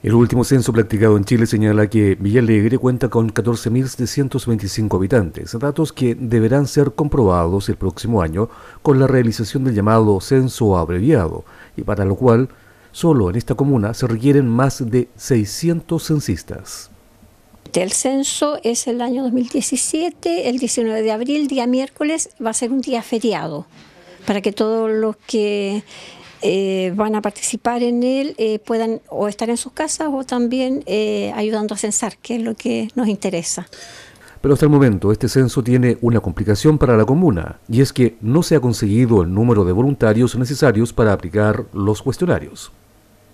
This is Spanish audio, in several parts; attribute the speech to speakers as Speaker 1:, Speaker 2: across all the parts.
Speaker 1: El último censo practicado en Chile señala que Villalegre cuenta con 14.725 habitantes, datos que deberán ser comprobados el próximo año con la realización del llamado censo abreviado, y para lo cual solo en esta comuna se requieren más de 600 censistas.
Speaker 2: El censo es el año 2017, el 19 de abril, día miércoles, va a ser un día feriado para que todos los que eh, van a participar en él eh, puedan o estar en sus casas o también eh, ayudando a censar, que es lo que nos interesa.
Speaker 1: Pero hasta el momento este censo tiene una complicación para la comuna, y es que no se ha conseguido el número de voluntarios necesarios para aplicar los cuestionarios.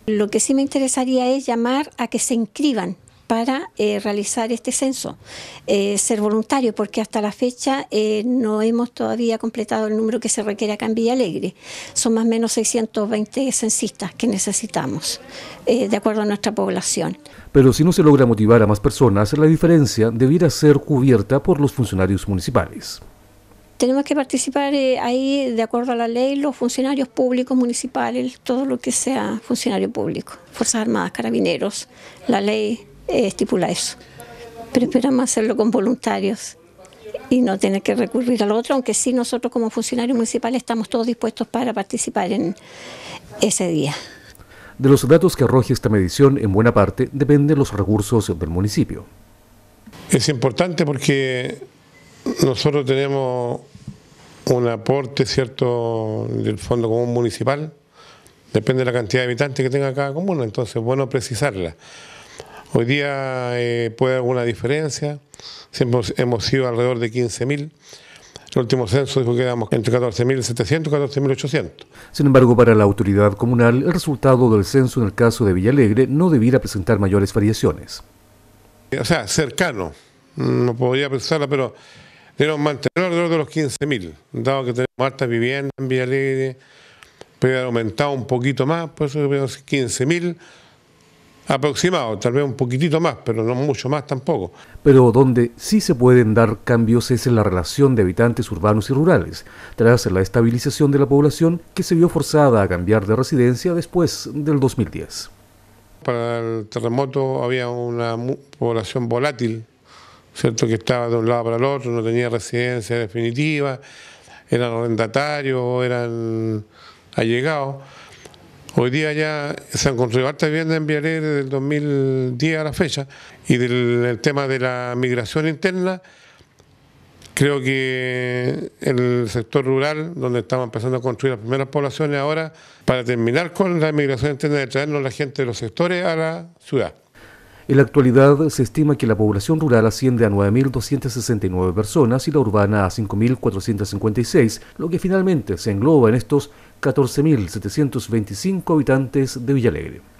Speaker 2: Lo que sí me interesaría es llamar a que se inscriban para eh, realizar este censo, eh, ser voluntario, porque hasta la fecha eh, no hemos todavía completado el número que se requiere acá en Villa Alegre. Son más o menos 620 censistas que necesitamos, de acuerdo a nuestra población.
Speaker 1: Pero si no se logra motivar a más personas, la diferencia debiera ser cubierta por los funcionarios municipales
Speaker 2: tenemos que participar ahí de acuerdo a la ley los funcionarios públicos municipales, todo lo que sea funcionario público, Fuerzas Armadas, Carabineros, la ley eh, estipula eso. Pero esperamos hacerlo con voluntarios y no tener que recurrir al otro, aunque sí nosotros como funcionarios municipales estamos todos dispuestos para participar en ese día.
Speaker 1: De los datos que arroje esta medición, en buena parte dependen los recursos del municipio.
Speaker 3: Es importante porque nosotros tenemos un aporte cierto del Fondo Común Municipal, depende de la cantidad de habitantes que tenga cada comuna, entonces es bueno precisarla. Hoy día eh, puede haber alguna diferencia, siempre hemos sido alrededor de 15.000. El último censo dijo que éramos entre 14.700 y 14.800.
Speaker 1: Sin embargo, para la autoridad comunal, el resultado del censo en el caso de Villalegre no debiera presentar mayores variaciones.
Speaker 3: O sea, cercano, no podría pensarla, pero debemos mantener alrededor de los 15.000, dado que tenemos altas viviendas en Villalegre, puede haber aumentado un poquito más, por eso 15.000 aproximado, tal vez un poquitito más, pero no mucho más tampoco. Pero
Speaker 1: donde sí se pueden dar cambios es en la relación de habitantes urbanos y rurales, tras la estabilización de la población que se vio forzada a cambiar de residencia después del 2010.
Speaker 3: Para el terremoto había una población volátil, ¿cierto? que estaba de un lado para el otro, no tenía residencia definitiva, eran arrendatarios, eran allegados Hoy día ya se han construido altas viviendas en desde el 2010 a la fecha y del tema de la migración interna. Creo que el sector rural, donde estamos empezando a construir las primeras poblaciones ahora, para terminar con la migración interna, de traernos la gente de los sectores a la ciudad.
Speaker 1: En la actualidad se estima que la población rural asciende a 9.269 personas y la urbana a 5.456, lo que finalmente se engloba en estos 14.725 habitantes de Villalegre.